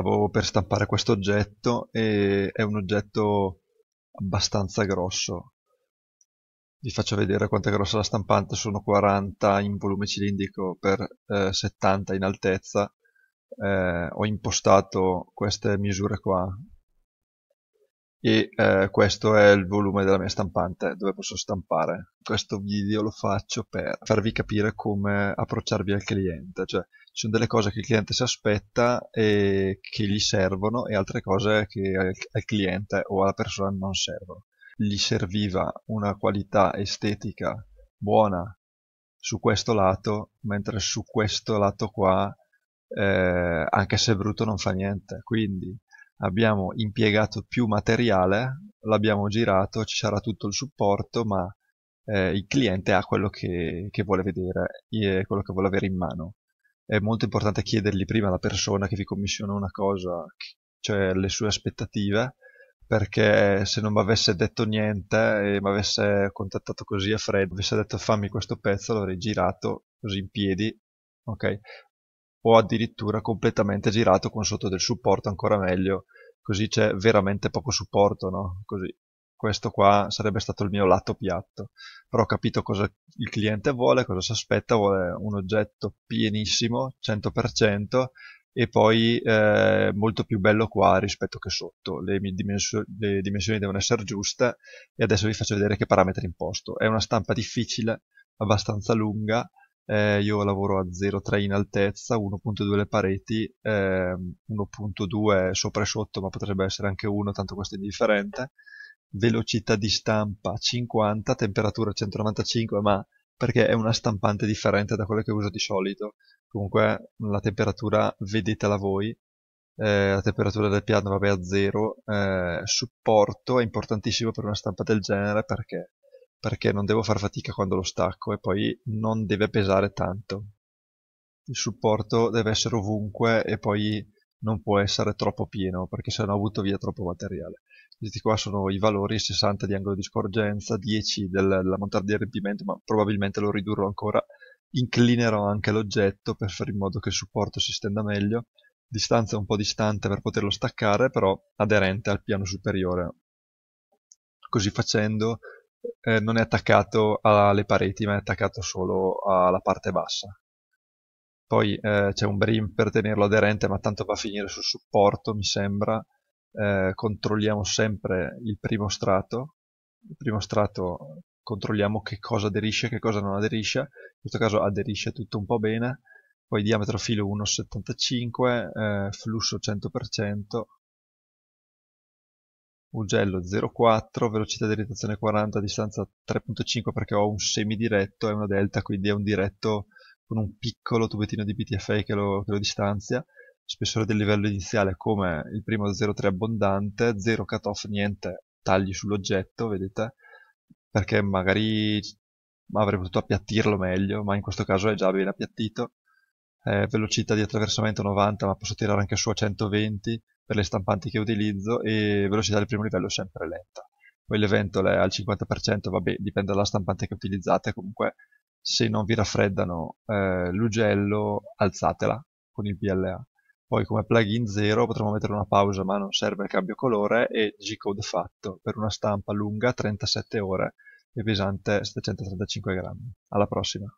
stavo per stampare questo oggetto e è un oggetto abbastanza grosso. Vi faccio vedere quanto è grossa la stampante, sono 40 in volume cilindrico per eh, 70 in altezza. Eh, ho impostato queste misure qua e eh, questo è il volume della mia stampante dove posso stampare. Questo video lo faccio per farvi capire come approcciarvi al cliente, cioè ci sono delle cose che il cliente si aspetta e che gli servono e altre cose che al, cliente o alla persona non servono. Gli serviva una qualità estetica buona su questo lato, mentre su questo lato qua, eh, anche se è brutto, non fa niente. Quindi abbiamo impiegato più materiale, l'abbiamo girato, ci sarà tutto il supporto, ma eh, il cliente ha quello che, che vuole vedere e eh, quello che vuole avere in mano. È molto importante chiedergli prima alla persona che vi commissiona una cosa, cioè le sue aspettative, perché se non mi avesse detto niente e mi avesse contattato così a freddo, avesse detto fammi questo pezzo, l'avrei girato così in piedi, ok? O addirittura completamente girato con sotto del supporto, ancora meglio, così c'è veramente poco supporto, no? Così. Questo qua sarebbe stato il mio lato piatto, però ho capito cosa il cliente vuole, cosa si aspetta, vuole un oggetto pienissimo, 100%, e poi eh, molto più bello qua rispetto che sotto, le, dimensio le dimensioni devono essere giuste e adesso vi faccio vedere che parametri imposto. È una stampa difficile, abbastanza lunga, eh, io lavoro a 0,3 in altezza, 1.2 le pareti, eh, 1.2 sopra e sotto, ma potrebbe essere anche 1, tanto questo è indifferente. Velocità di stampa 50, temperatura 195, ma perché è una stampante differente da quella che uso di solito. Comunque la temperatura vedetela voi. Eh, la temperatura del piano vabbè a 0. Eh, supporto è importantissimo per una stampa del genere perché perché non devo far fatica quando lo stacco e poi non deve pesare tanto. Il supporto deve essere ovunque e poi non può essere troppo pieno perché sennò avuto via troppo materiale. Questi qua sono i valori 60 di angolo di scorgenza, 10 della, della montata di riempimento, ma probabilmente lo ridurrò ancora. Inclinerò anche l'oggetto per fare in modo che il supporto si stenda meglio. Distanza un po' distante per poterlo staccare, però aderente al piano superiore. Così facendo eh, non è attaccato alle pareti, ma è attaccato solo alla parte bassa. Poi eh, c'è un brim per tenerlo aderente, ma tanto va a finire sul supporto, mi sembra. Eh, controlliamo sempre il primo strato. Il primo strato controlliamo che cosa aderisce e che cosa non aderisce. In questo caso aderisce tutto un po' bene. Poi diametro filo 1,75, eh, flusso 100%, Ugello 04, velocità di rotazione 40, distanza 3.5 perché ho un semi diretto, è una delta, quindi è un diretto con un piccolo tubettino di BTFA che lo, che lo distanzia. Spessore del livello iniziale come il primo 0,3 abbondante, 0 cutoff niente, tagli sull'oggetto, vedete? Perché magari avrei potuto appiattirlo meglio, ma in questo caso è già ben appiattito. Eh, velocità di attraversamento 90, ma posso tirare anche su a 120 per le stampanti che utilizzo e velocità del primo livello sempre lenta. Poi l'evento è al 50%, vabbè, dipende dalla stampante che utilizzate, comunque se non vi raffreddano eh, l'ugello alzatela con il PLA. Poi come plugin 0 potremmo mettere una pausa ma non serve il cambio colore e G-code fatto per una stampa lunga 37 ore e pesante 735 grammi. Alla prossima!